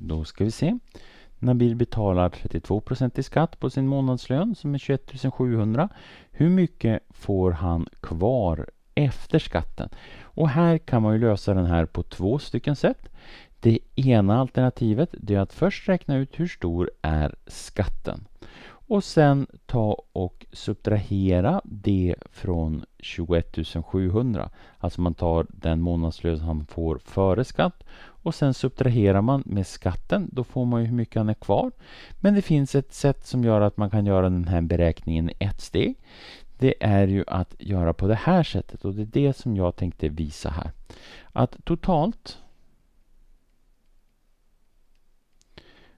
Då ska vi se. Nabil betalar 32 i skatt på sin månadslön som är 21 700. Hur mycket får han kvar efter skatten? Och här kan man ju lösa den här på två stycken sätt. Det ena alternativet är att först räkna ut hur stor är skatten och sen ta och subtrahera det från 21 700. Alltså man tar den månadslön han får före skatt och sen subtraherar man med skatten. Då får man ju hur mycket han är kvar. Men det finns ett sätt som gör att man kan göra den här beräkningen i ett steg. Det är ju att göra på det här sättet och det är det som jag tänkte visa här. Att totalt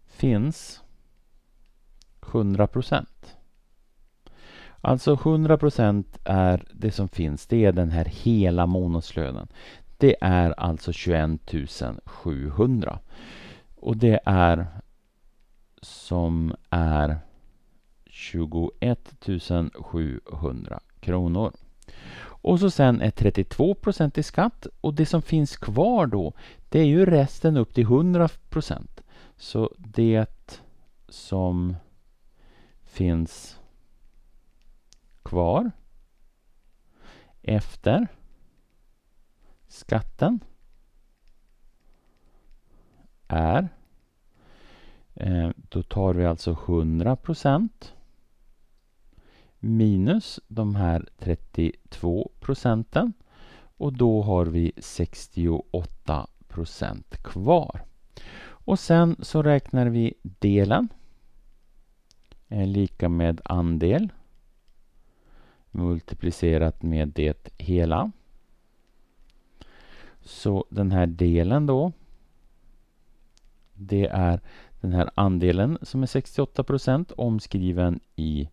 finns 100 procent. Alltså 100 procent är det som finns. Det är den här hela månadslönen. Det är alltså 21 700. Och det är som är 21 700 kronor. Och så sen är 32 procent i skatt och det som finns kvar då det är ju resten upp till 100 procent. Så det som finns kvar efter skatten är eh, då tar vi alltså 100 procent minus de här 32 procenten och då har vi 68 procent kvar. Och sen så räknar vi delen är lika med andel multiplicerat med det hela. Så den här delen då det är den här andelen som är 68 procent omskriven i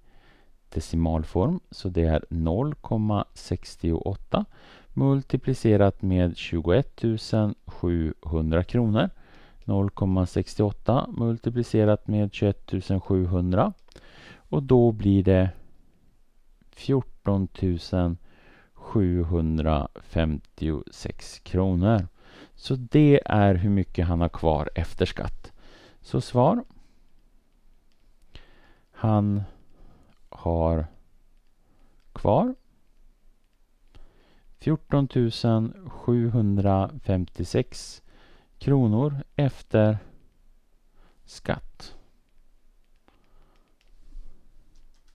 decimalform. Så det är 0,68 multiplicerat med 21 700 kronor. 0,68 multiplicerat med 21 700 kronor och då blir det 14 756 kronor. Så det är hur mycket han har kvar efter skatt. Så svar. Han har kvar 14 756 kronor efter skatt.